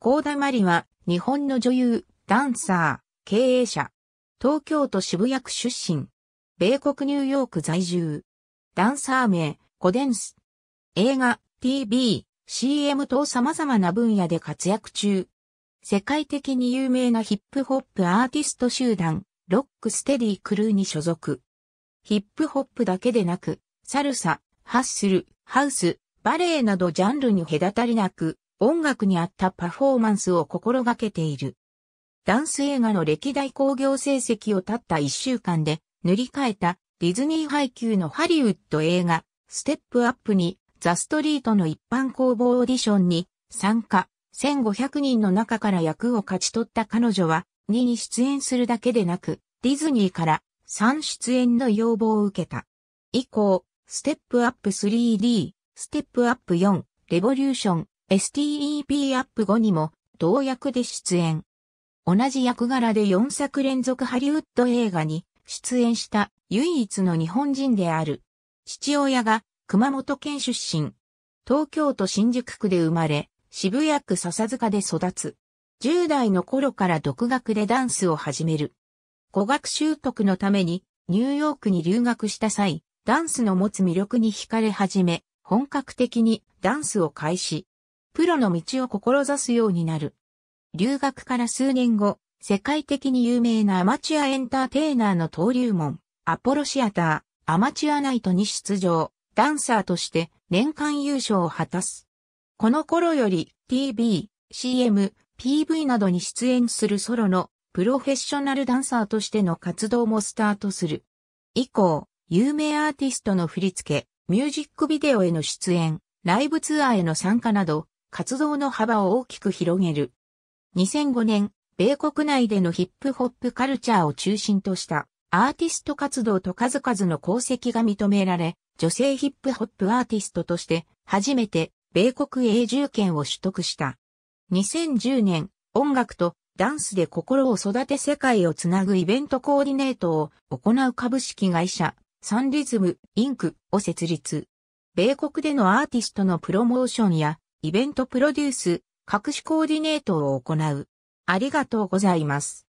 ー田マリは、日本の女優、ダンサー、経営者。東京都渋谷区出身。米国ニューヨーク在住。ダンサー名、コデンス。映画、TV、CM 等様々な分野で活躍中。世界的に有名なヒップホップアーティスト集団、ロックステディクルーに所属。ヒップホップだけでなく、サルサ、ハッスル、ハウス、バレエなどジャンルに隔たりなく、音楽に合ったパフォーマンスを心がけている。ダンス映画の歴代興行成績を経った1週間で塗り替えたディズニー配給のハリウッド映画ステップアップにザ・ストリートの一般公募オーディションに参加1500人の中から役を勝ち取った彼女は2に出演するだけでなくディズニーから3出演の要望を受けた。以降、ステップアップ 3D、ステップアップ4、レボリューション、STEP アップ後にも、同役で出演。同じ役柄で4作連続ハリウッド映画に出演した唯一の日本人である。父親が熊本県出身。東京都新宿区で生まれ、渋谷区笹塚で育つ。10代の頃から独学でダンスを始める。語学習得のためにニューヨークに留学した際、ダンスの持つ魅力に惹かれ始め、本格的にダンスを開始。プロの道を志すようになる。留学から数年後、世界的に有名なアマチュアエンターテイナーの登竜門、アポロシアター、アマチュアナイトに出場、ダンサーとして年間優勝を果たす。この頃より TV、CM、PV などに出演するソロのプロフェッショナルダンサーとしての活動もスタートする。以降、有名アーティストの振り付け、ミュージックビデオへの出演、ライブツアーへの参加など、活動の幅を大きく広げる。2005年、米国内でのヒップホップカルチャーを中心としたアーティスト活動と数々の功績が認められ、女性ヒップホップアーティストとして初めて米国永住権を取得した。2010年、音楽とダンスで心を育て世界をつなぐイベントコーディネートを行う株式会社サンリズムインクを設立。米国でのアーティストのプロモーションやイベントプロデュース、各種コーディネートを行う。ありがとうございます。